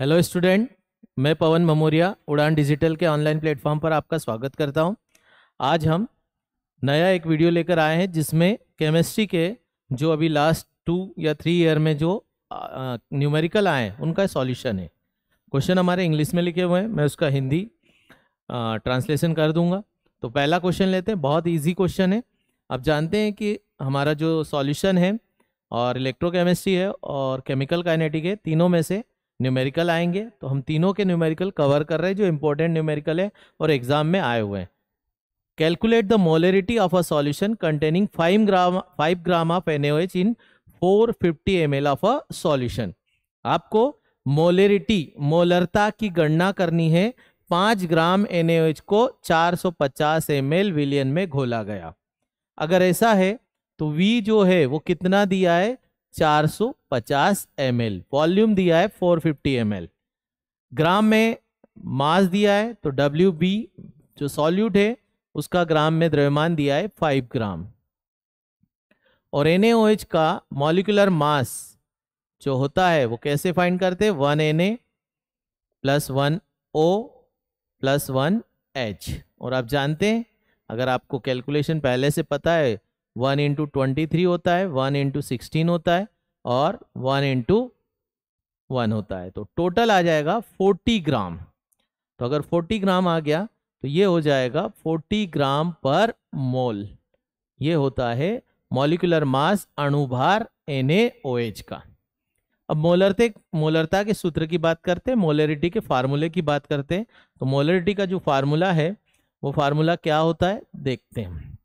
hello student मैं पवन ममोरिया उड़ान digital के ऑनलाइन प्लेटफॉर्म पर आपका स्वागत करता हूं आज हम नया एक वीडियो लेकर आए हैं जिसमें केमिस्ट्री के जो अभी लास्ट टू या थ्री ईयर में जो न्यूमेरिकल आए हैं उनका सॉल्यूशन है क्वेश्चन हमारे इंग्लिश में लिखे हुए हैं मैं उसका हिंदी ट्रांसलेशन कर दूँगा तो पहला क्वेश्चन लेते हैं बहुत ईजी क्वेश्चन है आप जानते हैं कि हमारा जो सॉल्यूशन है और इलेक्ट्रोकेमिस्ट्री है और केमिकल काइनेटिक है तीनों में से न्यूमेरिकल आएंगे तो हम तीनों के न्यूमेरिकल कवर कर रहे हैं जो इंपॉर्टेंट न्यूमेरिकल है और एग्जाम में आए हुए हैं calculate the molarity of a solution containing five gram five gram of N in four fifty M L of a solution आपको मोलरिटी मोलरता की गणना करनी है पाँच ग्राम एन को 450 सौ पचास एम एल विलियन में घोला गया अगर ऐसा है तो वी जो है वो कितना दिया है 450 ml वॉल्यूम दिया है 450 ml ग्राम में मास दिया है तो डब्ल्यू बी जो सॉल्यूट है उसका ग्राम में द्रव्यमान दिया है 5 ग्राम और एन का मॉलिकुलर मास जो होता है वो कैसे फाइंड करते हैं one N A plus one O plus one H और आप जानते हैं अगर आपको कैलकुलेशन पहले से पता है वन इंटू ट्वेंटी थ्री होता है वन इंटू सिक्सटीन होता है और वन इंटू वन होता है तो टोटल आ जाएगा फोर्टी ग्राम तो अगर फोर्टी ग्राम आ गया तो ये हो जाएगा फोर्टी ग्राम पर मोल ये होता है मॉलिकुलर मास अणुभार एच का अब मोलरते मोलरता के सूत्र की बात करते हैं मोलरिटी के फार्मूले की बात करते हैं तो मोलरिटी का जो फार्मूला है वो फार्मूला क्या होता है देखते हैं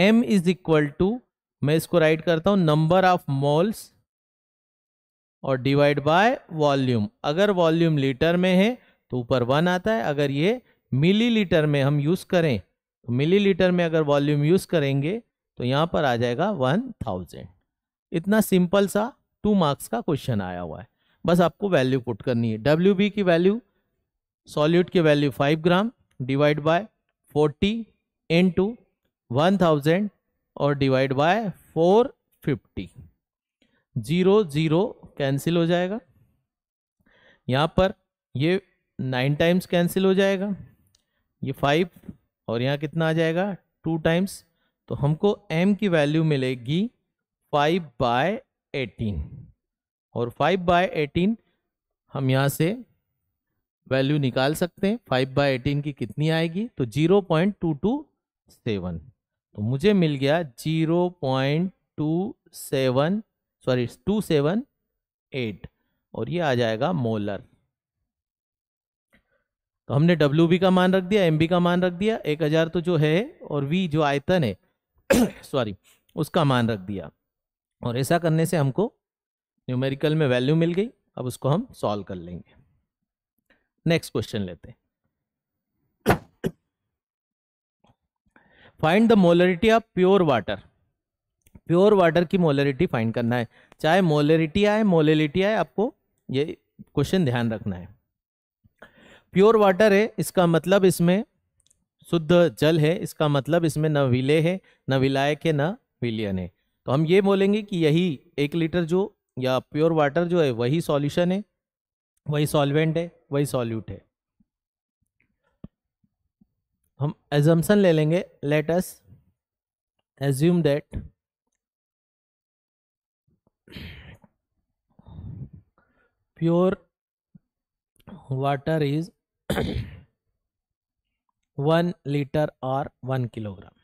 एम इज इक्वल टू मैं इसको राइट करता हूं नंबर ऑफ मोल्स और डिवाइड बाय वॉल्यूम अगर वॉल्यूम लीटर में है तो ऊपर वन आता है अगर ये मिलीलीटर में हम यूज़ करें तो मिलीलीटर में अगर वॉल्यूम यूज़ करेंगे तो यहां पर आ जाएगा वन थाउजेंड इतना सिंपल सा टू मार्क्स का क्वेश्चन आया हुआ है बस आपको वैल्यू पुट करनी है डब्ल्यू बी की वैल्यू सॉल्यूट की value five gram divide by forty into one thousand और divide by four fifty zero zero cancel हो जाएगा यहाँ पर ये नाइन टाइम्स कैंसिल हो जाएगा ये फाइव और यहाँ कितना आ जाएगा टू टाइम्स तो हमको m की वैल्यू मिलेगी फाइव बाय एटीन और फाइव बाय एटीन हम यहाँ से वैल्यू निकाल सकते हैं फाइव बाय एटीन की कितनी आएगी तो zero point two two seven तो मुझे मिल गया zero point two seven sorry two seven eight और ये आ जाएगा मोलर तो हमने डब्ल्यू बी का मान रख दिया एम बी का मान रख दिया एक हजार तो जो है और वी जो आयतन है सॉरी उसका मान रख दिया और ऐसा करने से हमको न्यूमेरिकल में वैल्यू मिल गई अब उसको हम सॉल्व कर लेंगे नेक्स्ट क्वेश्चन लेते हैं find the molarity of pure water pure water की मोलरिटी फाइंड करना है चाहे मोलरिटी आए मोलिलिटी आए आपको ये क्वेश्चन ध्यान रखना है प्योर वाटर है इसका मतलब इसमें शुद्ध जल है इसका मतलब इसमें न विले है न विलायक है न विलियन है तो हम ये बोलेंगे कि यही एक लीटर जो या प्योर वाटर जो है वही सॉल्यूशन है वही सॉल्वेंट है वही सॉल्यूट है हम एजम्सन ले लेंगे let's assume that pure water is one litre और वन किलोग्राम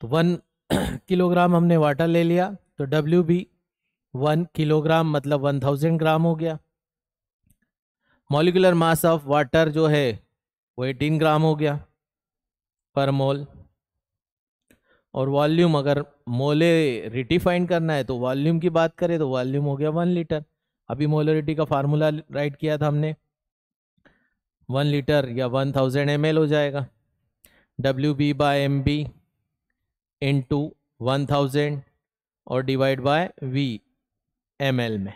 तो वन किलोग्राम हमने वाटर ले लिया तो डब्ल्यू बी वन किलोग्राम मतलब वन थाउजेंड ग्राम हो गया मॉलिकुलर मास ऑफ वाटर जो है वो एटीन ग्राम हो गया पर मोल और वॉल्यूम अगर मोले रिटी करना है तो वॉल्यूम की बात करें तो वॉल्यूम हो गया वन लीटर अभी मोलोरिटी का फार्मूला राइट किया था हमने वन लीटर या वन थाउजेंड एम हो जाएगा W B by M B into one thousand और divide by V M L में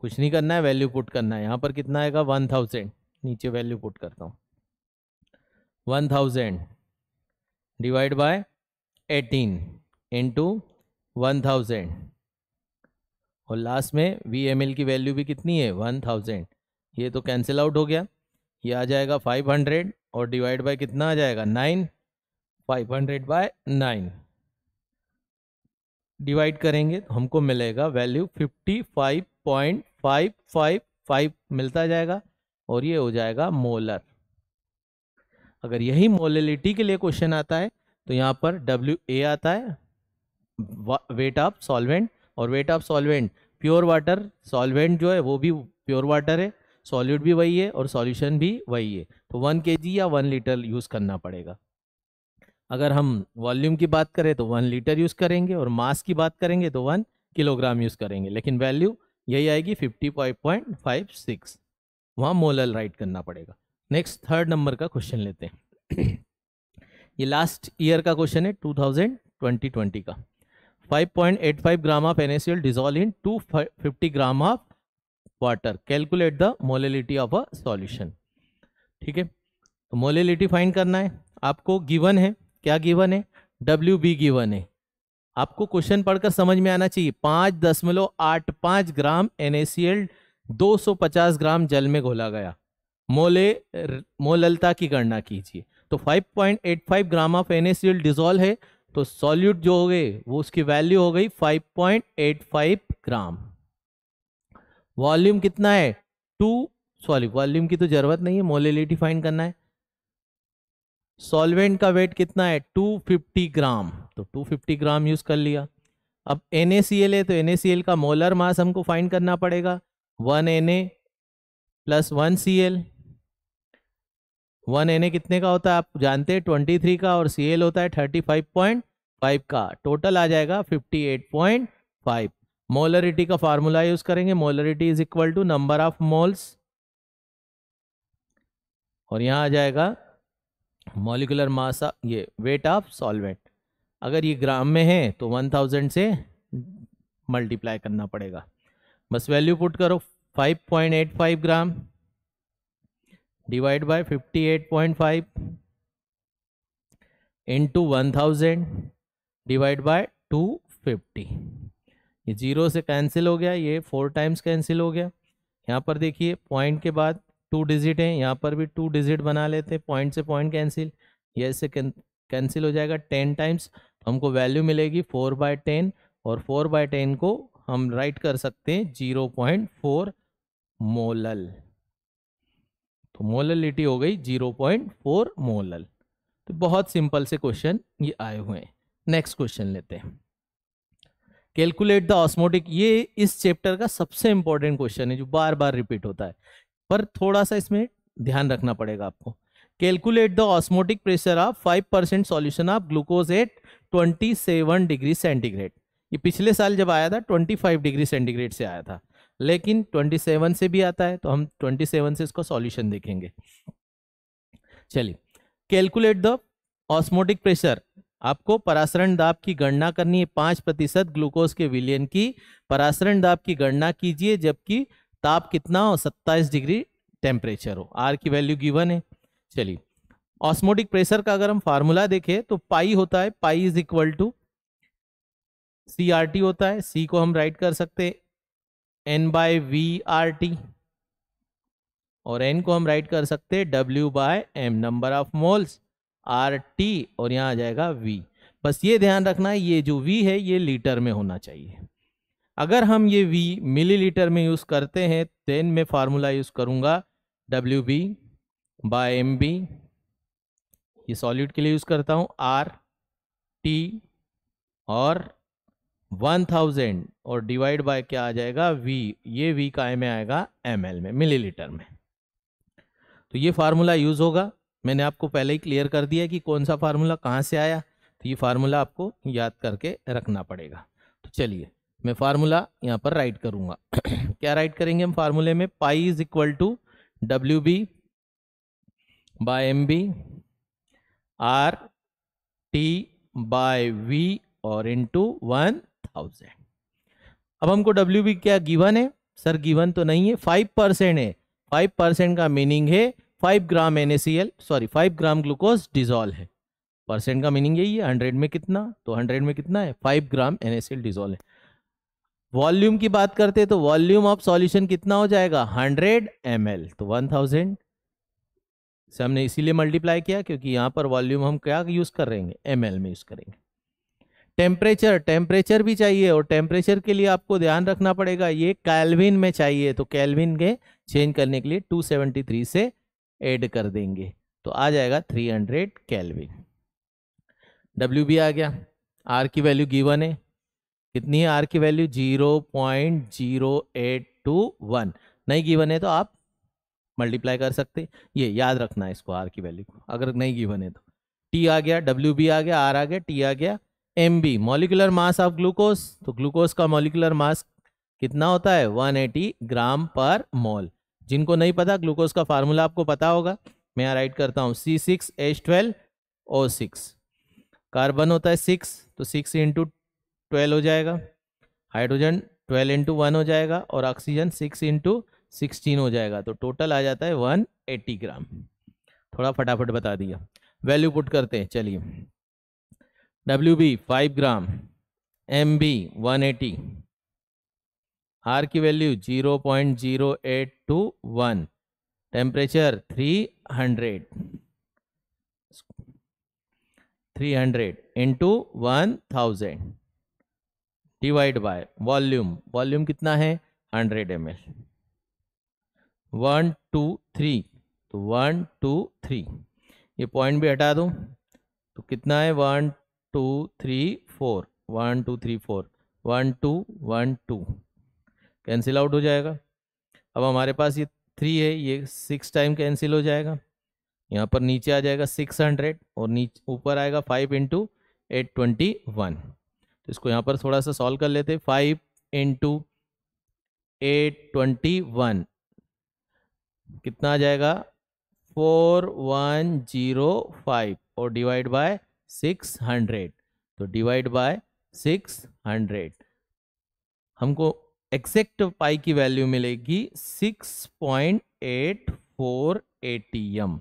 कुछ नहीं करना है वैल्यू पुट करना है यहाँ पर कितना आएगा वन थाउजेंड नीचे वैल्यू पुट करता हूँ one thousand divide by eighteen into one thousand और लास्ट में वी एम एल की वैल्यू भी कितनी है वन थाउजेंड ये तो कैंसिल आउट हो गया ये आ जाएगा फाइव हंड्रेड और डिवाइड बाय कितना आ जाएगा nine five hundred by nine divide करेंगे तो हमको मिलेगा value fifty five point five five five मिलता जाएगा और ये हो जाएगा मोलर अगर यही मोलिलिटी के लिए क्वेश्चन आता है तो यहाँ पर डब्ल्यू ए आता है वेट ऑफ सॉल्वेंट और weight of solvent pure water solvent जो है वो भी प्योर वाटर है सॉल्यूट भी वही है और सॉल्यूशन भी वही है तो वन के या वन लीटर यूज़ करना पड़ेगा अगर हम वॉल्यूम की बात करें तो वन लीटर यूज़ करेंगे और मास की बात करेंगे तो वन किलोग्राम यूज़ करेंगे लेकिन वैल्यू यही आएगी fifty five point five six वहाँ मोलल राइट करना पड़ेगा नेक्स्ट थर्ड नंबर का क्वेश्चन लेते हैं ये लास्ट ईयर का क्वेश्चन है टू थाउजेंड ट्वेंटी ट्वेंटी का 5.85 gram of NSL dissolved in 250 gram of water calculate the molality of a solution ठीक है तो मोलिलिटी फाइंड करना है आपको गिवन है क्या गिवन है डब्ल्यू बी गिवन है आपको क्वेश्चन पढ़कर समझ में आना चाहिए पाँच दशमलव आठ पाँच ग्राम एन दो सौ पचास ग्राम जल में घोला गया मोले मोललता की गणना कीजिए तो 5.85 ग्राम ऑफ एनएसिल डिजोल्व है तो सॉल्यूट जो हो गए वो उसकी वैल्यू हो गई 5.85 ग्राम वॉल्यूम कितना है टू सॉरी वॉल्यूम की तो जरूरत नहीं है मोलिलिटी फाइन करना है सॉल्वेंट का वेट कितना है 250 ग्राम तो 250 ग्राम यूज कर लिया अब एन है तो एन का मोलर मास हमको फाइंड करना पड़ेगा one N A plus one C L one N A कितने का होता है आप जानते हैं ट्वेंटी थ्री का और सी एल होता है थर्टी फाइव पॉइंट फाइव का टोटल आ जाएगा fifty eight point five molarity का फार्मूला यूज करेंगे molarity is equal to number of moles और यहाँ आ जाएगा मोलिकुलर मास ये वेट ऑफ सॉल्वेंट अगर ये ग्राम में है तो वन थाउजेंड से मल्टीप्लाई करना पड़ेगा बस वैल्यू पुट करो five point eight five gram divide by 58.5 into 1000 divide by 250 ये जीरो से कैंसिल हो गया ये फोर टाइम्स कैंसिल हो गया यहाँ पर देखिए पॉइंट के बाद टू डिजिट हैं यहाँ पर भी टू डिजिट बना लेते हैं पॉइंट से पॉइंट कैंसिल ये इससे कैंसिल हो जाएगा टेन टाइम्स तो हमको वैल्यू मिलेगी फोर बाय टेन और फोर बाय टेन को हम राइट कर सकते हैं जीरो पॉइंट फोर मोलल तो मोललिटी हो गई 0.4 मोलल तो बहुत सिंपल से क्वेश्चन ये आए हुए हैं नेक्स्ट क्वेश्चन लेते हैं कैलकुलेट द ऑस्मोटिक ये इस चैप्टर का सबसे इंपॉर्टेंट क्वेश्चन है जो बार बार रिपीट होता है पर थोड़ा सा इसमें ध्यान रखना पड़ेगा आपको calculate the osmotic pressure of five percent solution of glucose at twenty seven degree centigrade ये पिछले साल जब आया था ट्वेंटी फाइव डिग्री सेंटीग्रेड से आया था लेकिन 27 से भी आता है तो हम 27 से इसको सॉल्यूशन देखेंगे चलिए कैलकुलेट द ऑस्मोटिक प्रेशर आपको परासरण दाब की गणना करनी है पांच प्रतिशत ग्लूकोज के विलियन की परासरण दाब की गणना कीजिए जबकि ताप कितना हो सत्ताईस डिग्री टेम्परेचर हो आर की वैल्यू गिवन है चलिए ऑस्मोटिक प्रेशर का अगर हम फार्मूला देखें तो पाई होता है pi is equal to C R T होता है सी को हम राइट कर सकते हैं N by V R T और एन को हम राइट कर सकते हैं W by M number of moles R T और यहाँ आ जाएगा वी बस ये ध्यान रखना है ये जो वी है ये लीटर में होना चाहिए अगर हम ये वी मिलीलीटर में यूज़ करते हैं देन मैं फार्मूला यूज़ करूँगा W B by M B ये सॉलिड के लिए यूज़ करता हूँ आर टी और वन थाउजेंड और डिवाइड बाय क्या आ जाएगा वी ये वी काय में आएगा एम में मिलीलीटर में तो ये फार्मूला यूज़ होगा मैंने आपको पहले ही क्लियर कर दिया कि कौन सा फार्मूला कहाँ से आया तो ये फार्मूला आपको याद करके रखना पड़ेगा तो चलिए मैं फार्मूला यहाँ पर राइट करूँगा क्या राइट करेंगे हम फार्मूले में pi is equal to W B by M B R T by V और इंटू वन थाउजेंड अब हमको डब्ल्यू बी क्या गिवन है सर गिवन तो नहीं है फाइव परसेंट है फाइव परसेंट का मीनिंग है five gram N sorry five gram glucose dissolve है परसेंट का मीनिंग यही है हंड्रेड में कितना तो हंड्रेड में कितना है फाइव ग्राम एन डिजॉल्व है वॉल्यूम की बात करते हैं तो वॉल्यूम ऑफ सॉल्यूशन कितना हो जाएगा हंड्रेड एम तो वन थाउजेंड से हमने इसीलिए मल्टीप्लाई किया क्योंकि यहाँ पर वॉल्यूम हम क्या यूज़ करेंगे एम में यूज़ करेंगे टेम्परेचर टेम्परेचर भी चाहिए और टेम्परेचर के लिए आपको ध्यान रखना पड़ेगा ये कैलविन में चाहिए तो कैलविन के चेंज करने के लिए 273 से ऐड कर देंगे तो आ जाएगा 300 हंड्रेड कैलविन डब्ल्यू आ गया आर की वैल्यू गिवन है कितनी है आर की value zero point zero eight two one नहीं गिवन है तो आप मल्टीप्लाई कर सकते ये याद रखना है इसको आर की वैल्यू को अगर नहीं गिवन है तो टी आ गया डब्ल्यू बी आ गया आर आ गया टी आ गया M B molecular mass of glucose तो ग्लूकोज का मॉलिकुलर मास कितना होता है 180 ग्राम पर मोल जिनको नहीं पता ग्लूकोज का फार्मूला आपको पता होगा मैं यहाँ राइट करता हूँ C six H twelve O six carbon होता है सिक्स तो सिक्स इंटू ट्वेल्व हो जाएगा हाइड्रोजन ट्वेल्व इंटू वन हो जाएगा और ऑक्सीजन सिक्स इंटू सिक्सटीन हो जाएगा तो टोटल आ जाता है वन एट्टी ग्राम थोड़ा फटाफट बता दिया वैल्यू पुट करते हैं चलिए W B five gram M B one eighty R की value zero point zero eight two one temperature three hundred three hundred into one thousand divide by volume volume कितना है hundred M L one two three तो one two three ये point भी हटा दूँ तो कितना है one two three four one two three four one two one two cancel out हो जाएगा अब हमारे पास ये थ्री है ये सिक्स टाइम कैंसिल हो जाएगा यहाँ पर नीचे आ जाएगा सिक्स हंड्रेड और नीचे ऊपर आएगा five into eight twenty one तो इसको यहाँ पर थोड़ा सा सॉल्व कर लेते five into eight twenty one कितना आ जाएगा फोर वन जीरो फाइव और डिवाइड बाय सिक्स हंड्रेड तो डिवाइड बाय सिक्स हंड्रेड हमको एग्जैक्ट पाई की वैल्यू मिलेगी six point eight four ATM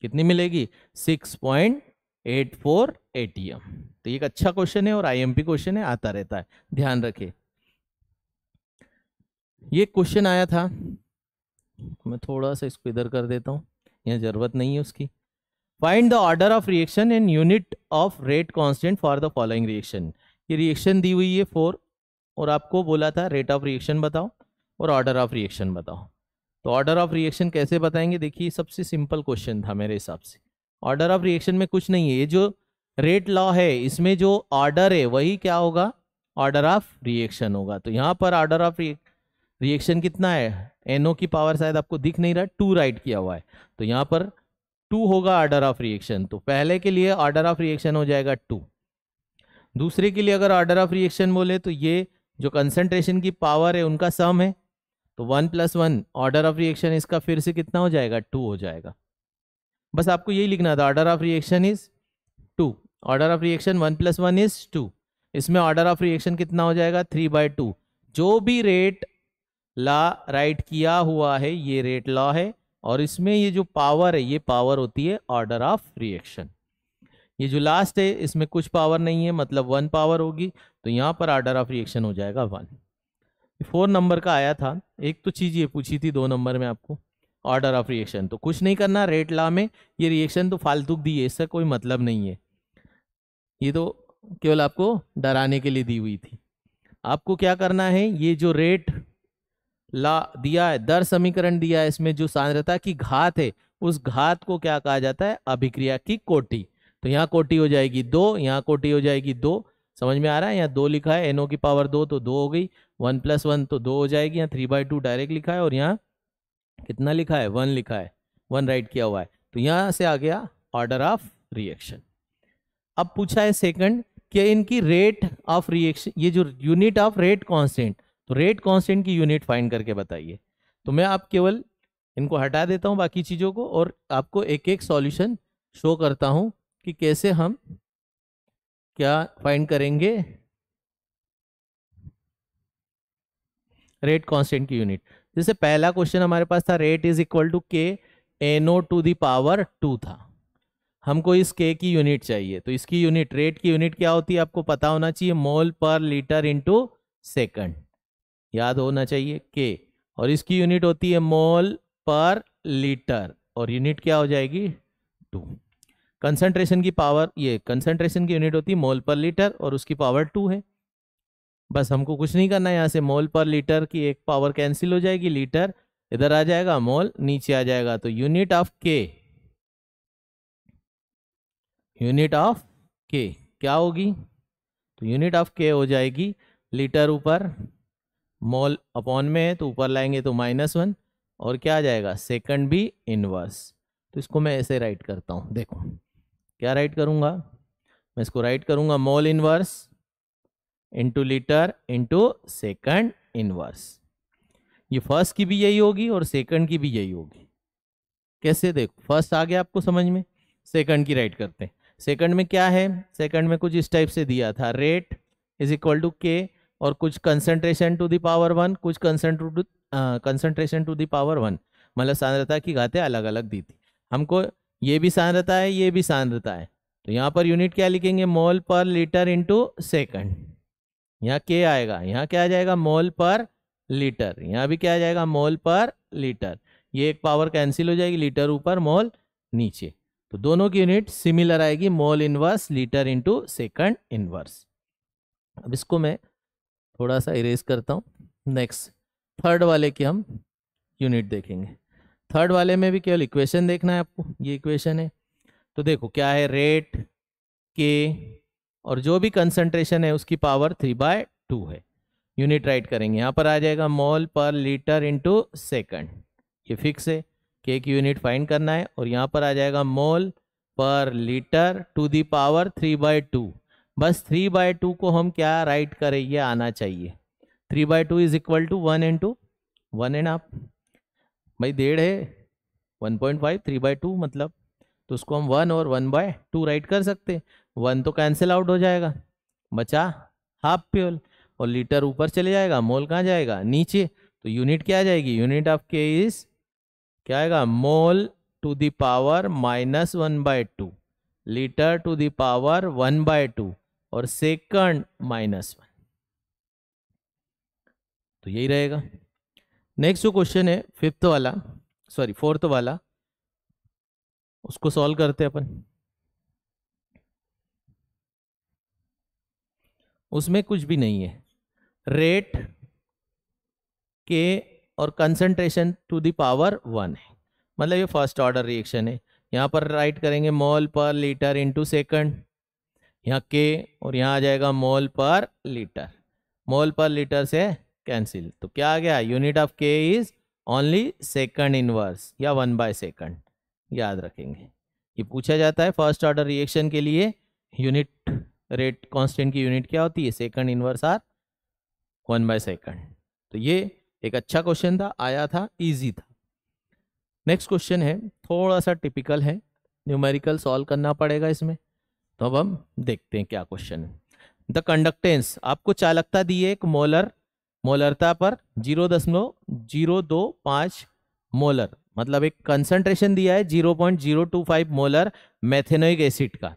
कितनी मिलेगी six point eight four ATM तो एक अच्छा क्वेश्चन है और आईएमपी क्वेश्चन है आता रहता है ध्यान रखे ये क्वेश्चन आया था मैं थोड़ा सा इसको इधर कर देता हूँ यहाँ ज़रूरत नहीं है उसकी find the order of reaction in unit of rate constant for the following reaction ये रिएक्शन दी हुई है फोर और आपको बोला था रेट ऑफ रिएक्शन बताओ और ऑर्डर ऑफ रिएक्शन बताओ तो ऑर्डर ऑफ रिएक्शन कैसे बताएंगे देखिए सबसे सिंपल क्वेश्चन था मेरे हिसाब से ऑर्डर ऑफ रिएक्शन में कुछ नहीं है ये जो रेट लॉ है इसमें जो ऑर्डर है वही क्या होगा ऑर्डर ऑफ रिएक्शन होगा तो यहाँ पर ऑर्डर ऑफ रिएक्शन कितना है एनओ की पावर शायद आपको दिख नहीं रहा टू राइट किया हुआ है तो यहाँ पर टू होगा ऑर्डर ऑफ रिएक्शन तो पहले के लिए ऑर्डर ऑफ रिएक्शन हो जाएगा टू दूसरे के लिए अगर ऑर्डर ऑफ रिएक्शन बोले तो ये जो कंसनट्रेशन की पावर है उनका सम है तो one plus one order of reaction इसका फिर से कितना हो जाएगा टू हो जाएगा बस आपको यही लिखना था order of reaction is two order of reaction one plus one is two इसमें ऑर्डर ऑफ रिएक्शन कितना हो जाएगा थ्री बाय टू जो भी रेट ला राइट किया हुआ है ये रेट लॉ है और इसमें ये जो पावर है ये पावर होती है ऑर्डर ऑफ रिएक्शन ये जो लास्ट है इसमें कुछ पावर नहीं है मतलब वन पावर होगी तो यहाँ पर ऑर्डर ऑफ रिएक्शन हो जाएगा वन फोर नंबर का आया था एक तो चीज़ ये पूछी थी दो नंबर में आपको ऑर्डर ऑफ रिएक्शन तो कुछ नहीं करना रेट ला में ये रिएक्शन तो फालतू दी है इसका कोई मतलब नहीं है ये तो केवल आपको डराने के लिए दी हुई थी आपको क्या करना है ये जो रेट ला दिया है दर समीकरण दिया है इसमें जो सांद्रता की घात है उस घात को क्या कहा जाता है अभिक्रिया की कोटि तो यहाँ कोटि हो जाएगी दो यहाँ कोटि हो जाएगी दो समझ में आ रहा है यहाँ दो लिखा है एनओ की पावर दो तो दो हो गई वन प्लस वन तो दो हो जाएगी यहाँ थ्री बाई टू डायरेक्ट लिखा है और यहाँ कितना लिखा है वन लिखा है वन राइट किया हुआ है तो यहाँ से आ गया ऑर्डर ऑफ रिएक्शन अब पूछा है सेकंड कि इनकी रेट ऑफ रिएक्शन ये जो यूनिट ऑफ रेट कॉन्स्टेंट तो रेट कांस्टेंट की यूनिट फाइंड करके बताइए तो मैं आप केवल इनको हटा देता हूँ बाकी चीज़ों को और आपको एक एक सॉल्यूशन शो करता हूँ कि कैसे हम क्या फाइंड करेंगे रेट कांस्टेंट की यूनिट जैसे पहला क्वेश्चन हमारे पास था रेट इज इक्वल टू के एनो टू दावर टू था हमको इस के की यूनिट चाहिए तो इसकी यूनिट रेट की यूनिट क्या होती है आपको पता होना चाहिए मोल पर लीटर इंटू सेकंड याद होना चाहिए के और इसकी यूनिट होती है मोल पर लीटर और यूनिट क्या हो जाएगी टू कंसंट्रेशन की पावर ये कंसंट्रेशन की यूनिट होती है मोल पर लीटर और उसकी पावर टू है बस हमको कुछ नहीं करना है यहाँ से मोल पर लीटर की एक पावर कैंसिल हो जाएगी लीटर इधर आ जाएगा मोल नीचे आ जाएगा तो unit of K unit of K क्या होगी तो यूनिट ऑफ के हो जाएगी लीटर ऊपर मॉल अपॉन में है तो ऊपर लाएंगे तो माइनस वन और क्या आ जाएगा सेकंड भी इनवर्स तो इसको मैं ऐसे राइट करता हूँ देखो क्या राइट करूँगा मैं इसको राइट करूँगा mol inverse into litre into second inverse ये फर्स्ट की भी यही होगी और सेकंड की भी यही होगी कैसे देखो फर्स्ट आ गया आपको समझ में सेकंड की राइट करते हैं सेकंड में क्या है सेकंड में कुछ इस टाइप से दिया था रेट इज इक्वल टू के और कुछ concentration to the power one कुछ concentration to the power one मतलब सांद्रता की घाते अलग अलग दी थी हमको ये भी सांद्रता है ये भी सांद्रता है तो यहाँ पर यूनिट क्या लिखेंगे मोल पर लीटर इंटू सेकंड यहाँ के आएगा यहाँ क्या आ जाएगा मोल पर लीटर यहाँ भी क्या आ जाएगा मोल पर लीटर ये एक पावर कैंसिल हो जाएगी लीटर ऊपर मोल नीचे तो दोनों की यूनिट सिमिलर आएगी mole inverse litre into second inverse अब इसको मैं थोड़ा सा इरेज करता हूँ नेक्स्ट थर्ड वाले की हम यूनिट देखेंगे थर्ड वाले में भी केवल इक्वेशन देखना है आपको ये इक्वेशन है तो देखो क्या है रेट के और जो भी कंसंट्रेशन है उसकी पावर थ्री बाय टू है यूनिट राइट करेंगे यहाँ पर आ जाएगा मॉल पर लीटर इंटू सेकेंड ये फिक्स है के की यूनिट फाइंड करना है और यहाँ पर आ जाएगा मॉल पर litre to the power three by two बस थ्री बाय टू को हम क्या राइट करें ये आना चाहिए three by two is equal to one and two one and half भाई डेढ़ है one point five three by two मतलब तो उसको हम वन और वन बाय टू राइट कर सकते वन तो कैंसिल आउट हो जाएगा बचा हाफ प्योल और लीटर ऊपर चले जाएगा मोल कहाँ जाएगा नीचे तो यूनिट क्या आ जाएगी यूनिट ऑफ के इज क्या आएगा मोल टू दावर power minus one by two litre to the power one by two और सेकंड माइनस वन तो यही रहेगा नेक्स्ट जो क्वेश्चन है फिफ्थ वाला सॉरी फोर्थ वाला उसको सॉल्व करते हैं अपन उसमें कुछ भी नहीं है रेट के और concentration to the power one है मतलब ये फर्स्ट ऑर्डर रिएक्शन है यहां पर राइट करेंगे मॉल पर लीटर इनटू सेकंड यहाँ के और यहाँ आ जाएगा मोल पर लीटर मोल पर लीटर से कैंसिल तो क्या आ गया unit of K is only second inverse या वन बाय सेकंड याद रखेंगे ये पूछा जाता है फर्स्ट ऑर्डर रिएक्शन के लिए यूनिट रेट कांस्टेंट की यूनिट क्या होती है second inverse or one by second तो ये एक अच्छा क्वेश्चन था आया था इजी था नेक्स्ट क्वेश्चन है थोड़ा सा टिपिकल है न्यूमेरिकल सॉल्व करना पड़ेगा इसमें तो अब हम देखते हैं क्या क्वेश्चन है द कंडक्टेंस आपको चालकता दी है एक मोलर मोलरता पर जीरो दशमलव जीरो दो पाँच मोलर मतलब एक कंसंट्रेशन दिया है zero point zero two five molar methanoic acid का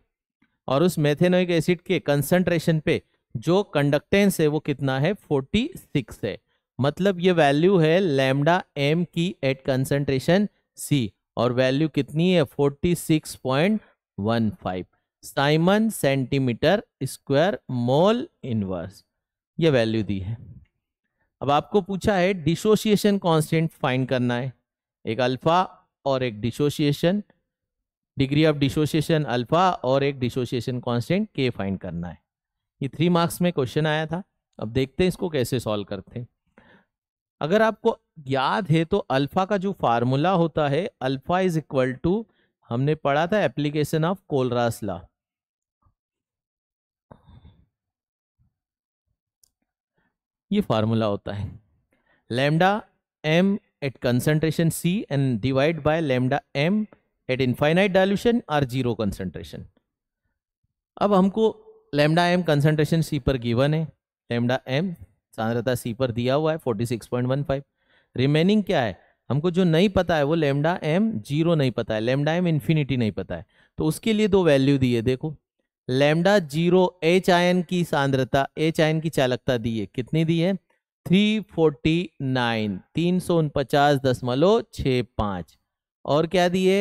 और उस मैथेनोइक एसिड के कंसंट्रेशन पे जो कंडक्टेंस है वो कितना है फोर्टी सिक्स है मतलब ये वैल्यू है लेमडा एम की एट कंसंट्रेशन सी और वैल्यू कितनी है forty six point one five siemens centimetre square mole inverse ये वैल्यू दी है अब आपको पूछा है डिसोसिएशन कांस्टेंट फाइंड करना है एक अल्फा और एक dissociation degree of dissociation alpha और एक डिसोसिएशन कांस्टेंट के फाइंड करना है ये थ्री मार्क्स में क्वेश्चन आया था अब देखते हैं इसको कैसे सॉल्व करते हैं अगर आपको याद है तो अल्फा का जो फार्मूला होता है अल्फा इज इक्वल टू हमने पढ़ा था एप्लीकेशन ऑफ कोलरास लॉ ये फार्मूला होता है lambda M at concentration C and divide by lambda M at infinite dilution or zero concentration अब हमको लेमडा एम कंसनट्रेशन सी पर गिवन है लेमडा एम सांद्रता सी पर दिया हुआ है 46.15 रिमेनिंग क्या है हमको जो नहीं पता है वो लेमडा एम जीरो नहीं पता है लेमडा एम इन्फिनिटी नहीं पता है तो उसके लिए दो वैल्यू दिए देखो लेमडा जीरो एच आयन की सांद्रता एच आयन की चालकता दी है कितनी दी है थ्री फोर्टी नाइन तीन सौ उनपचास दशमलव छ पाँच और क्या दिए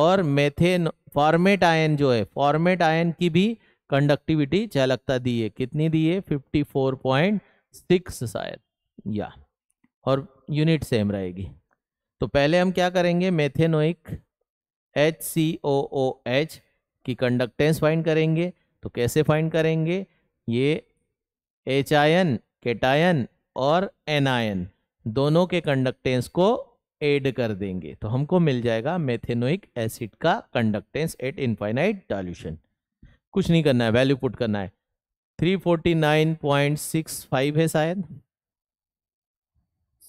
और मेथेन फॉर्मेट आयन जो है फॉर्मेट आयन की भी कंडक्टिविटी चालकता दी है कितनी दी है फिफ्टी फोर पॉइंट सिक्स शायद या और यूनिट सेम रहेगी तो पहले हम क्या करेंगे methanoic H C O O H की कंडक्टेंस फाइंड करेंगे तो कैसे फाइंड करेंगे ये एच आयन केटायन और आयन दोनों के कंडक्टेंस को एड कर देंगे तो हमको मिल जाएगा मेथेनोइक एसिड का कंडक्टेंस एट इनफाइनाइट डाल्यूशन कुछ नहीं करना है वैल्यू पुट करना है 349.65 है शायद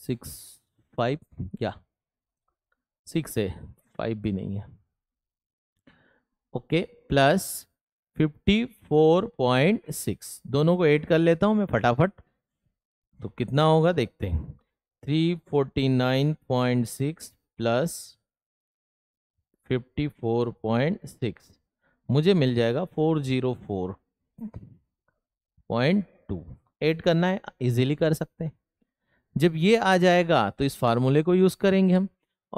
65 या 6 है 5 भी नहीं है okay plus fifty four point six दोनों को ऐड कर लेता हूँ मैं फटाफट तो कितना होगा देखते हैं three forty nine point six plus fifty four point six मुझे मिल जाएगा four zero four point two add करना है इजीली कर सकते हैं जब ये आ जाएगा तो इस फार्मूले को यूज़ करेंगे हम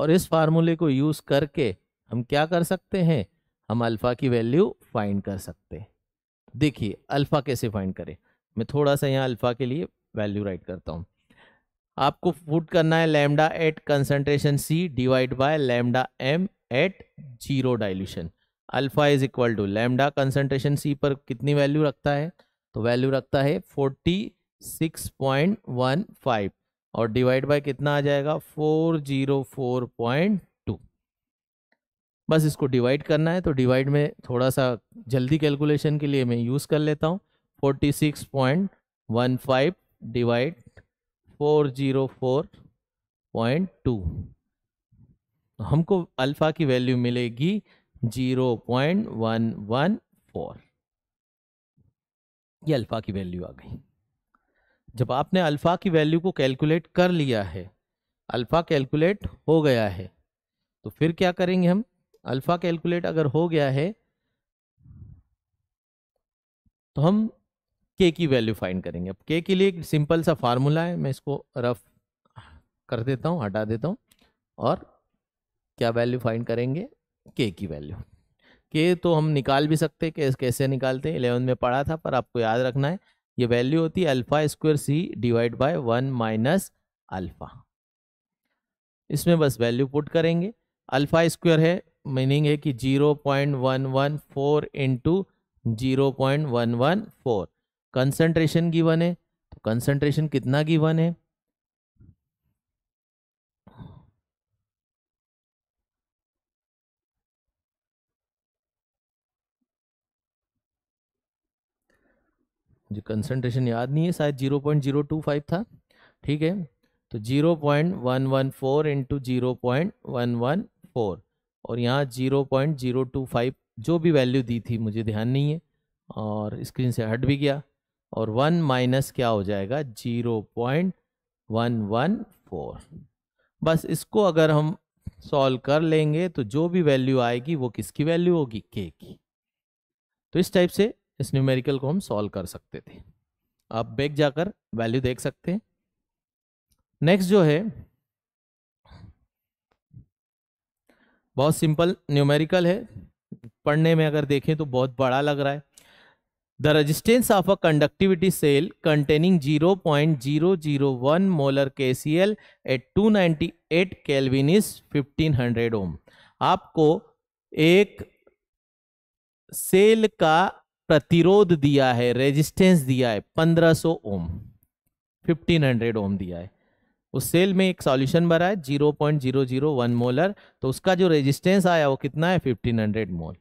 और इस फार्मूले को यूज़ करके हम क्या कर सकते हैं हम अल्फ़ा की वैल्यू फाइंड कर सकते हैं देखिए अल्फ़ा कैसे फाइंड करें मैं थोड़ा सा यहाँ अल्फ़ा के लिए वैल्यू राइट करता हूँ आपको फुट करना है lambda at concentration C divide by lambda M at zero dilution alpha is equal to lambda concentration C पर कितनी वैल्यू रखता है तो वैल्यू रखता है forty six point one five और डिवाइड बाय कितना आ जाएगा फोर जीरो फोर पॉइंट बस इसको डिवाइड करना है तो डिवाइड में थोड़ा सा जल्दी कैलकुलेशन के लिए मैं यूज़ कर लेता हूँ forty six point one five divide four zero four point two हमको अल्फ़ा की वैल्यू मिलेगी zero point one one four ये अल्फ़ा की वैल्यू आ गई जब आपने अल्फ़ा की वैल्यू को कैलकुलेट कर लिया है अल्फ़ा कैलकुलेट हो गया है तो फिर क्या करेंगे हम अल्फ़ा कैलकुलेट अगर हो गया है तो हम के की वैल्यू फाइंड करेंगे अब के के लिए एक सिंपल सा फार्मूला है मैं इसको रफ कर देता हूँ हटा देता हूँ और क्या वैल्यू फाइंड करेंगे के की वैल्यू के तो हम निकाल भी सकते हैं कैसे निकालते हैं इलेवन में पढ़ा था पर आपको याद रखना है ये वैल्यू होती है alpha square C divide by one minus alpha इसमें बस वैल्यू पुट करेंगे अल्फ़ा स्क्वायर है मीनिंग है कि zero point one one four into zero point one one four concentration given है तो कंसनट्रेशन कितना गिवन है जो कंसनट्रेशन याद नहीं है शायद zero point zero two five था ठीक है तो zero point one one four into zero point one one four और यहाँ zero point zero two five जो भी वैल्यू दी थी मुझे ध्यान नहीं है और स्क्रीन से हट भी गया और वन माइनस क्या हो जाएगा zero point one one four बस इसको अगर हम सॉल्व कर लेंगे तो जो भी वैल्यू आएगी वो किसकी वैल्यू होगी के की तो इस टाइप से इस न्यूमेरिकल को हम सॉल्व कर सकते थे आप बैक जाकर वैल्यू देख सकते हैं नेक्स्ट जो है बहुत सिंपल न्यूमेरिकल है पढ़ने में अगर देखें तो बहुत बड़ा लग रहा है the resistance of a conductivity cell containing 0.001 molar K C L at two ninety eight kelvin fifteen hundred ohm आपको एक सेल का प्रतिरोध दिया है रेजिस्टेंस दिया है पंद्रह सौ ओम फिफ्टीन हंड्रेड ओम दिया है उस सेल में एक सॉल्यूशन भरा है 0.001 मोलर तो उसका जो रेजिस्टेंस आया वो कितना है 1500 मोल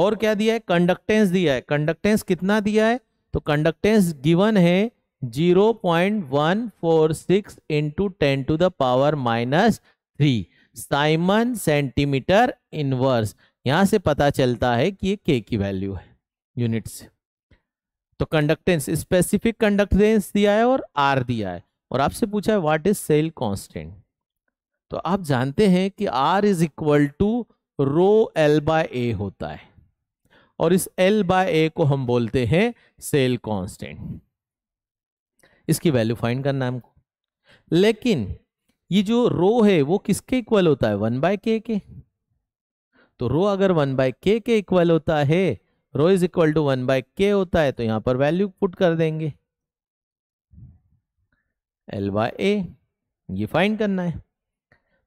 और क्या दिया है कंडक्टेंस दिया है कंडक्टेंस कितना दिया है तो कंडक्टेंस गिवन है 0.146 into ten to the power minus three siemens centimetre inverse यहां से पता चलता है कि ये के की वैल्यू है यूनिट से तो कंडक्टेंस स्पेसिफिक कंडक्टेंस दिया है और आर दिया है और आपसे पूछा है व्हाट इज सेल कांस्टेंट तो आप जानते हैं कि R is equal to rho L by A होता है और इस एल बाय ए को हम बोलते हैं सेल कांस्टेंट इसकी वैल्यू फाइंड करना हमको लेकिन ये जो रो है वो किसके इक्वल होता है वन बाय के के तो रो अगर वन बाय के के इक्वल होता है rho is equal to one by K होता है तो यहां पर वैल्यू पुट कर देंगे एल बाय ए ये फाइंड करना है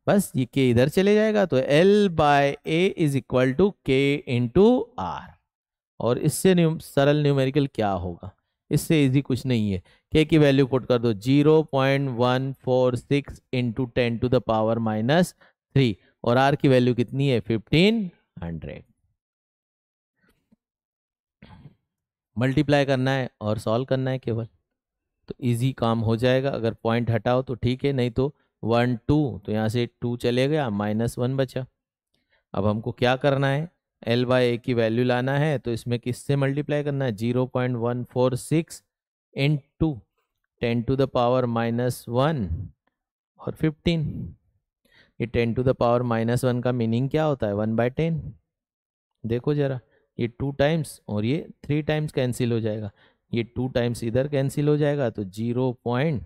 बस ये के इधर चले जाएगा तो L by A is equal to K into R और इससे न्यू, सरल न्यूमेरिकल क्या होगा इससे इजी कुछ नहीं है के की वैल्यू पुट कर दो zero point one four six into ten to the power minus three और आर की वैल्यू कितनी है फिफ्टीन हंड्रेड मल्टीप्लाई करना है और सॉल्व करना है केवल तो इजी काम हो जाएगा अगर पॉइंट हटाओ तो ठीक है नहीं तो वन टू तो यहाँ से टू चले गया माइनस वन बचा अब हमको क्या करना है एल बाई ए की वैल्यू लाना है तो इसमें किससे मल्टीप्लाई करना है zero point one four six into ten to the power minus one और फिफ्टीन ये ten to the power minus one का मीनिंग क्या होता है वन बाय टेन देखो ज़रा ये टू टाइम्स और ये थ्री टाइम्स कैंसिल हो जाएगा ये टू टाइम्स इधर कैंसिल हो जाएगा तो zero point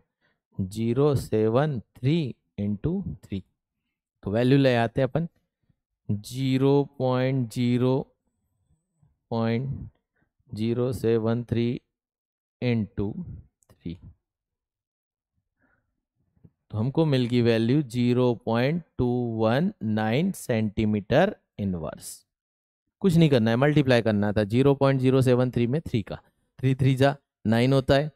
zero seven three into three तो वैल्यू ले आते हैं अपन zero point zero point zero seven three into three तो हमको मिल गई value zero point two one nine centimetre inverse कुछ नहीं करना है मल्टीप्लाई करना था zero point zero seven three में थ्री का थ्री थ्री जा नाइन होता है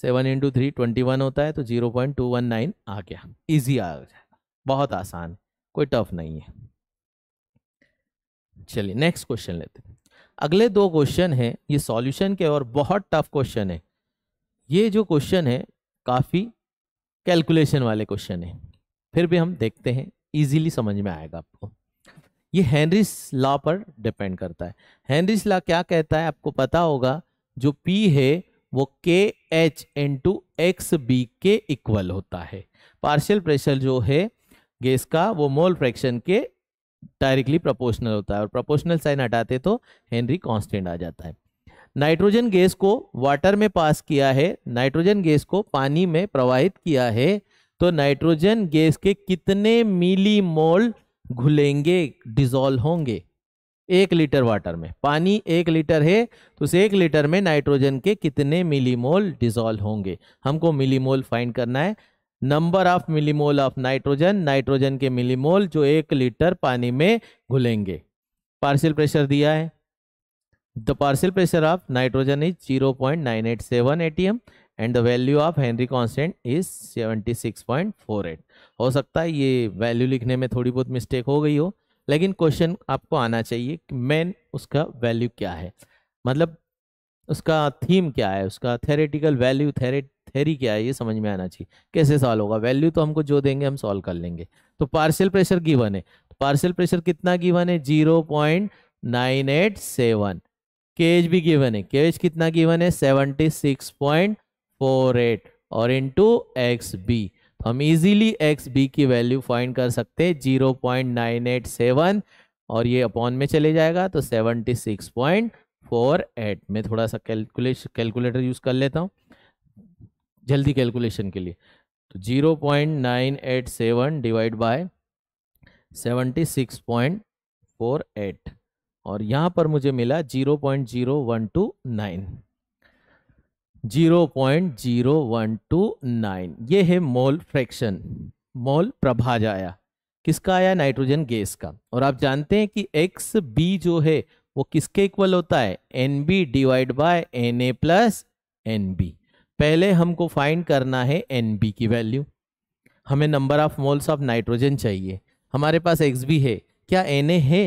seven into three twenty one होता है तो zero point two one nine आ गया इजी आ जाएगा बहुत आसान कोई टफ नहीं है चलिए नेक्स्ट क्वेश्चन लेते हैं अगले दो क्वेश्चन हैं ये सॉल्यूशन के और बहुत टफ क्वेश्चन है ये जो क्वेश्चन है काफ़ी कैलकुलेशन वाले क्वेश्चन है फिर भी हम देखते हैं इजीली समझ में आएगा आपको ये हैंनरिस लॉ पर डिपेंड करता है हेनरीज लॉ क्या कहता है आपको पता होगा जो P है वो K H into X B के इक्वल होता है पार्शियल प्रेशर जो है गैस का वो मोल फ्रैक्शन के डायरेक्टली प्रोपोर्शनल होता है और प्रोपोर्शनल साइन हटाते तो हेनरी कांस्टेंट आ जाता है नाइट्रोजन गैस को वाटर में पास किया है नाइट्रोजन गैस को पानी में प्रवाहित किया है तो नाइट्रोजन गैस के कितने मिली मोल घुलेंगे डिजोल्व होंगे एक लीटर वाटर में पानी एक लीटर है तो उस एक लीटर में नाइट्रोजन के कितने मिलीमोल डिजोल्व होंगे हमको मिलीमोल फाइंड करना है number of millimole of nitrogen nitrogen के मिलीमोल जो एक लीटर पानी में घुलेंगे पार्सल प्रेशर दिया है the partial pressure of nitrogen is zero point nine eight seven T M and the value of Henry constant is seventy six point four eight हो सकता है ये वैल्यू लिखने में थोड़ी बहुत मिस्टेक हो गई हो लेकिन क्वेश्चन आपको आना चाहिए कि मेन उसका वैल्यू क्या है मतलब उसका थीम क्या है उसका थेरेटिकल वैल्यू थेरे थेरी क्या है ये समझ में आना चाहिए कैसे सॉल्व होगा वैल्यू तो हमको जो देंगे हम सॉल्व कर लेंगे तो पार्शियल प्रेशर गिवन है तो पार्शियल प्रेशर कितना गिवन है zero point nine eight seven केज भी गिवन है केज कितना गिवन है seventy six point four eight और इंटू एक्स बी हम इजीली एक्स बी की वैल्यू फाइंड कर सकते हैं zero point nine eight seven और ये अपॉन में चले जाएगा तो seventy six point four eight मैं थोड़ा सा कैलकुलेश कैलकुलेटर यूज़ कर लेता हूँ जल्दी कैलकुलेशन के लिए तो zero point nine eight seven divide by seventy six point four eight और यहाँ पर मुझे मिला zero point zero one two nine 0.0129 ये है मोल फ्रैक्शन मोल प्रभाज आया किसका आया नाइट्रोजन गैस का और आप जानते हैं कि एक्स बी जो है वो किसके इक्वल होता है N B divide by N A plus N B पहले हमको फाइंड करना है एन बी की वैल्यू हमें number of moles of nitrogen चाहिए हमारे पास एक्स बी है क्या एन ए है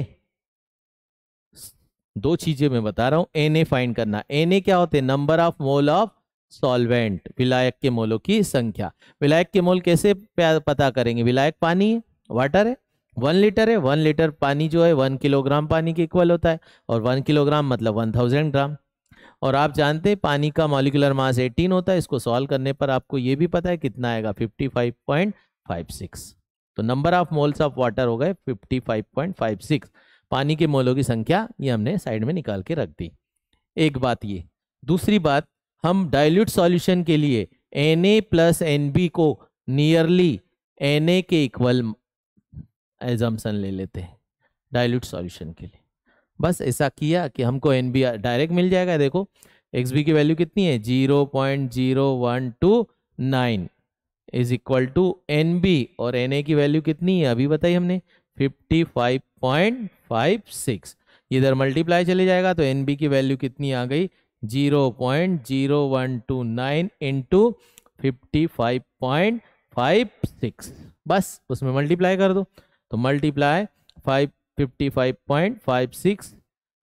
दो चीजें मैं बता रहा हूं एन ए फाइंड करना एन ए क्या होते हैं number of mole of solvent विलायक के मोलों की संख्या विलायक के मोल कैसे पता करेंगे विलायक पानी है वाटर है वन लीटर है वन लीटर पानी जो है वन किलोग्राम पानी के इक्वल होता है और वन किलोग्राम मतलब वन थाउजेंड ग्राम और आप जानते हैं पानी का मॉलिकुलर मास 18 होता है इसको सॉल्व करने पर आपको ये भी पता है कितना आएगा 55.56 तो number of moles of water हो गए 55.56 पानी के मोलों की संख्या ये हमने साइड में निकाल के रख दी एक बात ये दूसरी बात हम डाइल्यूट सॉल्यूशन के लिए N A plus N B को नियरली एन ए के इक्वल एजम्सन ले लेते हैं डाइल्यूट सॉल्यूशन के लिए बस ऐसा किया कि हमको एन बी डायरेक्ट मिल जाएगा देखो एक्स बी की वैल्यू कितनी है zero point zero one two nine is equal to N B और एन ए की वैल्यू कितनी है अभी बताई हमने fifty five point five six इधर मल्टीप्लाई चले जाएगा तो एन बी की वैल्यू कितनी आ गई zero point zero one two nine into fifty बस उसमें मल्टीप्लाई कर दो तो multiply five fifty five point five six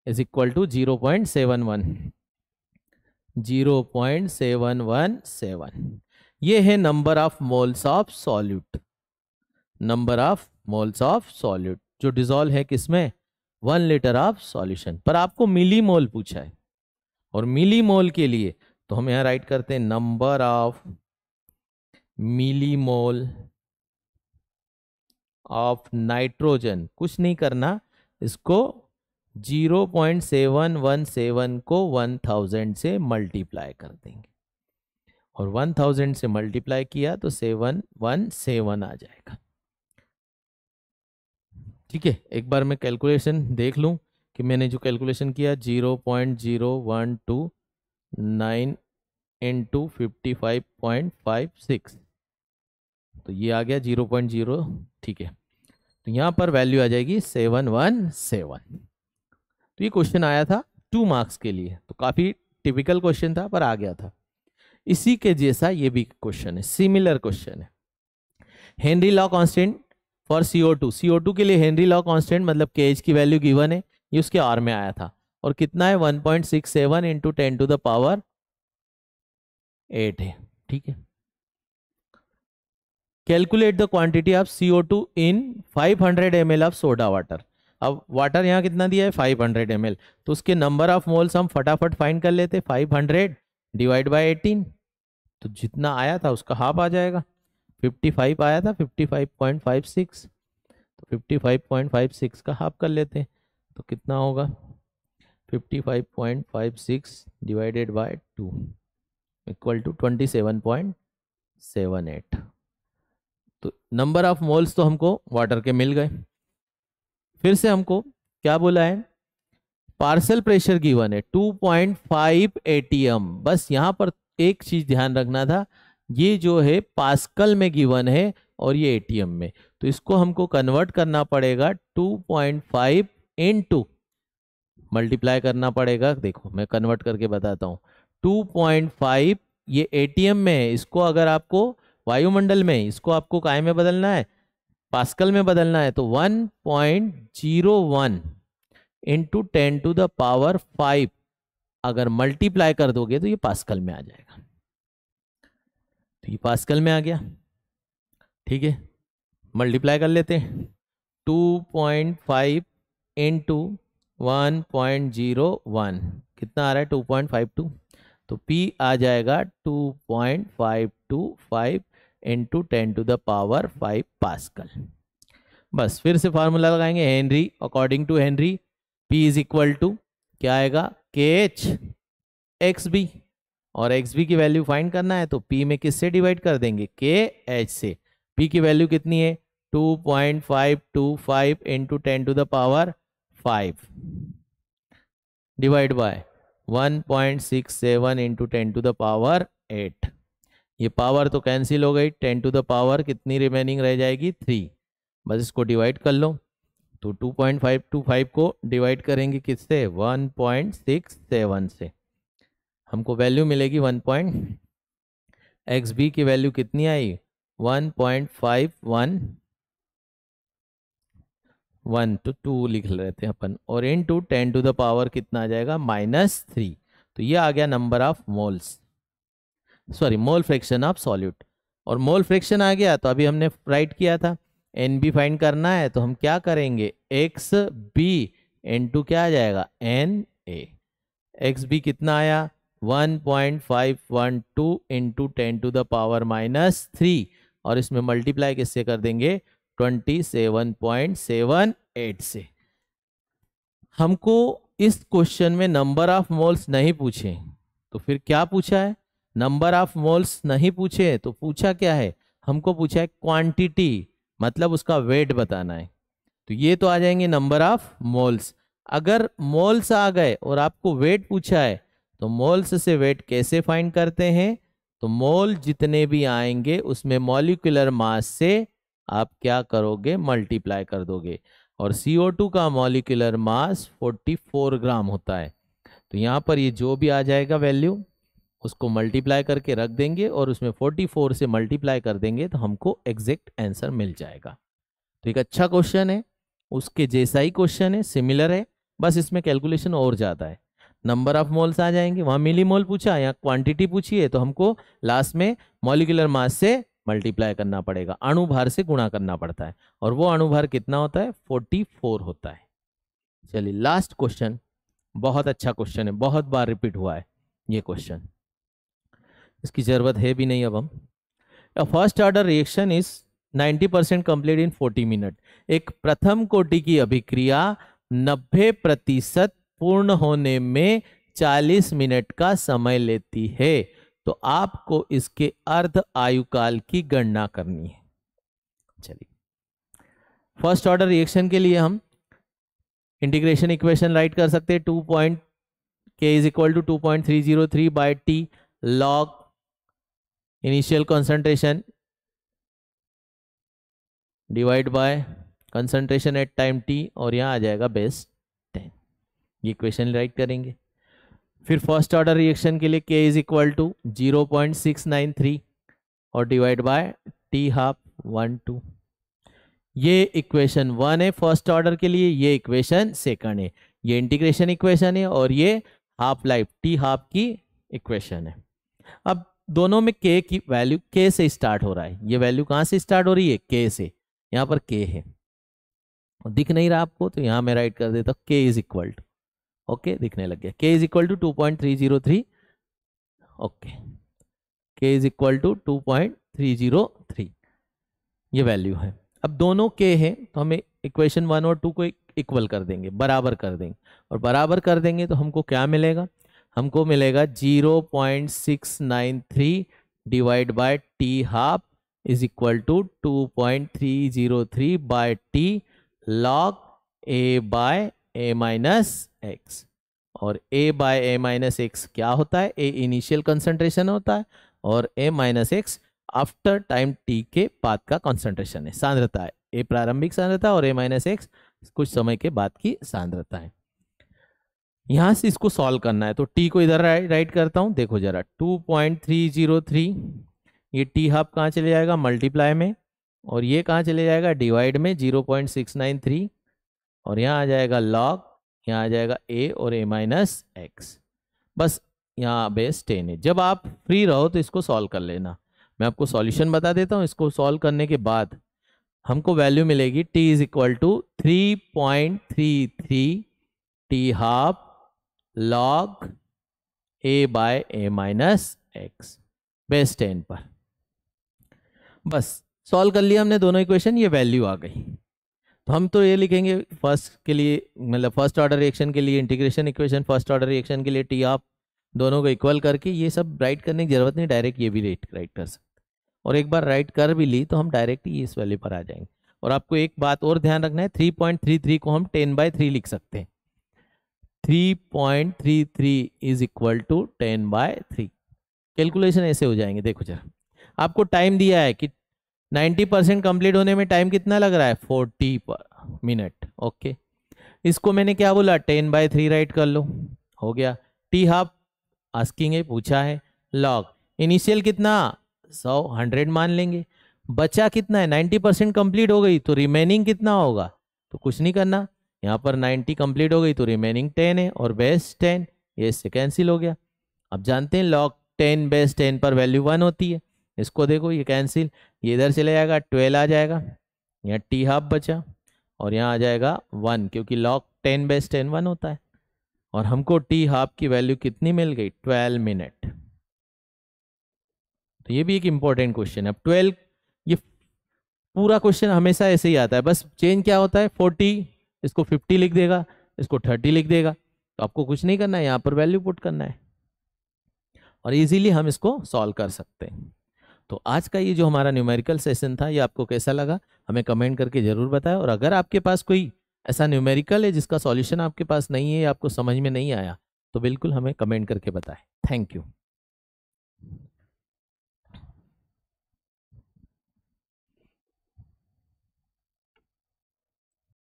is equal to zero point seven one zero point seven one seven ये है number of moles of solute number of moles of solute जो dissolve है किसमें one litre of solution पर आपको मिली मोल पूछा है और मिली मोल के लिए तो हम यहां राइट करते हैं number of millimole of nitrogen कुछ नहीं करना इसको 0.717 को 1000 से मल्टीप्लाई कर देंगे और 1000 से मल्टीप्लाई किया तो 717 आ जाएगा ठीक है एक बार मैं कैलकुलेशन देख लूँ कि मैंने जो कैलकुलेशन किया zero point zero one two nine into fifty five point five six तो ये आ गया जीरो पॉइंट जीरो ठीक है तो यहाँ पर वैल्यू आ जाएगी सेवन वन सेवन तो ये क्वेश्चन आया था टू मार्क्स के लिए तो काफ़ी टिपिकल क्वेश्चन था पर आ गया था इसी के जैसा ये भी क्वेश्चन है सिमिलर क्वेश्चन है Henry law constant for CO two CO two के लिए हेनरी लॉ कांस्टेंट मतलब के एच की वैल्यू गिवन है ये उसके आर में आया था और कितना है 1.67 point six seven into ten to the power eight है ठीक है calculate the quantity of CO two in 500 hundred M L of soda water अब वाटर यहाँ कितना दिया है 500 हंड्रेड एम एल तो उसके नंबर ऑफ मोल्स हम फटाफट फाइंड कर लेते 500 हंड्रेड डिवाइड बाई एटीन तो जितना आया था उसका हाफ आ जाएगा 55 आया था 55.56 तो 55.56 का हाफ कर लेते हैं तो कितना होगा 55.56 डिवाइडेड बाय 2 इक्वल टू 27.78 तो नंबर ऑफ मोल्स तो हमको वाटर के मिल गए फिर से हमको क्या बोला है पार्सल प्रेशर गिवन है 2.5 एटीएम बस यहां पर एक चीज ध्यान रखना था ये जो है पास्कल में गिवन है और ये एटीएम में तो इसको हमको कन्वर्ट करना पड़ेगा 2.5 point five into multiply करना पड़ेगा देखो मैं कन्वर्ट करके बताता हूँ 2.5 ये एटीएम में है इसको अगर आपको वायुमंडल में इसको आपको काय में बदलना है पास्कल में बदलना है तो 1.01 point zero one into ten to the power five अगर मल्टीप्लाई कर दोगे तो ये पास्कल में आ जाएगा तो ये पास्कल में आ गया ठीक है मल्टीप्लाई कर लेते हैं two point five into one point zero one कितना आ रहा है टू पॉइंट फाइव टू तो P आ जाएगा two point five two five into ten to the power five pascal बस फिर से फार्मूला लगाएंगे Henry according to Henry P is equal to क्या आएगा के एच एक्स बी और एक्स बी की वैल्यू फाइंड करना है तो पी में किससे डिवाइड कर देंगे के एच से पी की वैल्यू कितनी है two point five two five into ten to the power five divide by one point six seven into ten to the power eight ये पावर तो कैंसिल हो गई टेन टू द पावर कितनी remaining रह जाएगी three बस इसको divide कर लो तो two point five two five को डिवाइड करेंगे किससे वन पॉइंट सिक्स सेवन से हमको वैल्यू मिलेगी वन पॉइंट एक्स बी की वैल्यू कितनी आई one point five one one two two लिख लेते हैं अपन और into ten to the power कितना आ जाएगा माइनस थ्री तो ये आ गया number of moles sorry mole fraction of solute और मोल फ्रैक्शन आ गया तो अभी हमने राइट किया था एन बी फाइंड करना है तो हम क्या करेंगे एक्स बी एन टू क्या आ जाएगा एन ए एक्स बी कितना आया 1.512 into ten to the power minus three और इसमें मल्टीप्लाई किससे कर देंगे 27.78 से हमको इस क्वेश्चन में नंबर ऑफ मोल्स नहीं पूछे तो फिर क्या पूछा है नंबर ऑफ मोल्स नहीं पूछे तो पूछा क्या है हमको पूछा है क्वांटिटी मतलब उसका वेट बताना है तो ये तो आ जाएंगे नंबर ऑफ मोल्स अगर मोल्स आ गए और आपको वेट पूछा है तो मोल्स से वेट कैसे फाइंड करते हैं तो मोल जितने भी आएंगे उसमें मॉलिकुलर मास से आप क्या करोगे मल्टीप्लाई कर दोगे और CO2 का मॉलिकुलर मास 44 ग्राम होता है तो यहाँ पर ये जो भी आ जाएगा वैल्यू उसको मल्टीप्लाई करके रख देंगे और उसमें 44 से मल्टीप्लाई कर देंगे तो हमको एग्जैक्ट आंसर मिल जाएगा तो एक अच्छा क्वेश्चन है उसके जैसा ही क्वेश्चन है सिमिलर है बस इसमें कैलकुलेशन और ज़्यादा है नंबर ऑफ मोल्स आ जाएंगे वहाँ मिली मोल पूछा या क्वांटिटी पूछी है तो हमको लास्ट में मॉलिकुलर मास से मल्टीप्लाई करना पड़ेगा अणुभार से गुणा करना पड़ता है और वो अणुभार कितना होता है फोर्टी फोर होता है चलिए लास्ट क्वेश्चन बहुत अच्छा क्वेश्चन है बहुत बार रिपीट हुआ है ये क्वेश्चन इसकी ज़रूरत है भी नहीं अब हम first order reaction is 90 percent complete in 40 minute एक प्रथम कोटि की अभिक्रिया 90 प्रतिशत पूर्ण होने में 40 मिनट का समय लेती है तो आपको इसके अर्ध आयु काल की गणना करनी है चलिए फर्स्ट ऑर्डर रिएक्शन के लिए हम इंटीग्रेशन इक्वेशन राइट कर सकते हैं two point K is equal to two point three zero three by T log initial concentration divide by concentration at time T और यहां आ जाएगा बेस्ट ये क्वेश्चन राइट करेंगे फिर फर्स्ट ऑर्डर रिएक्शन के लिए K is equal to zero point six nine three और divide by T half one two ये इक्वेशन वन है फर्स्ट ऑर्डर के लिए ये इक्वेशन सेकंड है ये इंटीग्रेशन इक्वेशन है और ये हाफ लाइफ टी हाफ की इक्वेशन है अब दोनों में के की वैल्यू के से स्टार्ट हो रहा है ये वैल्यू कहाँ से स्टार्ट हो रही है के से यहाँ पर के है दिख नहीं रहा आपको तो यहाँ मैं राइट कर देता हूँ के इज इक्वल टू ओके दिखने लग गया K is equal to two point three zero three okay K is equal to two point three zero three ये वैल्यू है अब दोनों के हैं तो हमें इक्वेशन वन और टू को इक्वल कर देंगे बराबर कर देंगे और बराबर कर देंगे तो हमको क्या मिलेगा हमको मिलेगा zero point six nine three divide by T half is equal to two point three zero three by T log A by A minus X और A by A minus X क्या होता है ए इनिशियल कंसंट्रेशन होता है और A minus X after time T के बाद का कॉन्सेंट्रेशन है सांद्रता है ए प्रारंभिक सांद्रता और ए माइनस एक्स कुछ समय के बाद की सांद्रता है यहाँ से इसको सॉल्व करना है तो टी को इधर राइट करता हूँ देखो जरा two point three zero three ये टी हाफ कहाँ चले जाएगा मल्टीप्लाई में और ये कहाँ चले जाएगा डिवाइड में zero point six nine three और यहाँ आ जाएगा log यहाँ आ जाएगा a और a माइनस एक्स बस यहाँ बेस टेन है जब आप फ्री रहो तो इसको सॉल्व कर लेना मैं आपको सॉल्यूशन बता देता हूँ इसको सॉल्व करने के बाद हमको वैल्यू मिलेगी t is equal to three point three three t half log A by A minus x base ten पर बस सॉल्व कर लिया हमने दोनों इक्वेशन ये वैल्यू आ गई तो हम तो ये लिखेंगे फर्स्ट के लिए मतलब फर्स्ट ऑर्डर रिएक्शन के लिए integration equation first order reaction के लिए टी आप दोनों को इक्वल करके ये सब राइट करने की जरूरत नहीं डायरेक्ट ये भी राइट राइट कर सकते और एक बार राइट कर भी ली तो हम डायरेक्ट ही इस वैल्यू पर आ जाएंगे और आपको एक बात और ध्यान रखना है थ्री पॉइंट थ्री थ्री को हम टेन बाय थ्री लिख सकते हैं three point three three is equal to ten by three calculation ऐसे हो जाएंगे देखो जरा आपको टाइम दिया है कि 90 परसेंट कंप्लीट होने में टाइम कितना लग रहा है 40 मिनट ओके इसको मैंने क्या बोला 10 बाय थ्री राइट कर लो हो गया टी हाफ आस्किंग है पूछा है लॉग इनिशियल कितना सौ हंड्रेड मान लेंगे बचा कितना है 90 परसेंट कंप्लीट हो गई तो रिमेनिंग कितना होगा तो कुछ नहीं करना यहाँ पर 90 कंप्लीट हो गई तो रिमेनिंग 10 है और बेस 10 ये इससे कैंसिल हो गया अब जानते हैं लॉग 10 बेस 10 पर वैल्यू वन होती है इसको देखो ये कैंसिल ये इधर चले जाएगा ट्वेल्व आ जाएगा यहाँ टी हाफ बचा और यहाँ आ जाएगा वन क्योंकि log ten base ten one होता है और हमको टी हाफ की वैल्यू कितनी मिल गई ट्वेल्व मिनट तो ये भी एक इंपॉर्टेंट क्वेश्चन है अब ट्वेल्व ये पूरा क्वेश्चन हमेशा ऐसे ही आता है बस चेंज क्या होता है फोर्टी इसको फिफ्टी लिख देगा इसको थर्टी लिख देगा तो आपको कुछ नहीं करना है यहाँ पर वैल्यू पुट करना है और इजीली हम इसको सॉल्व कर सकते हैं तो आज का ये जो हमारा न्यूमेरिकल सेशन था ये आपको कैसा लगा हमें कमेंट करके ज़रूर बताएं और अगर आपके पास कोई ऐसा न्यूमेरिकल है जिसका सॉल्यूशन आपके पास नहीं है या आपको समझ में नहीं आया तो बिल्कुल हमें कमेंट करके बताएं थैंक यू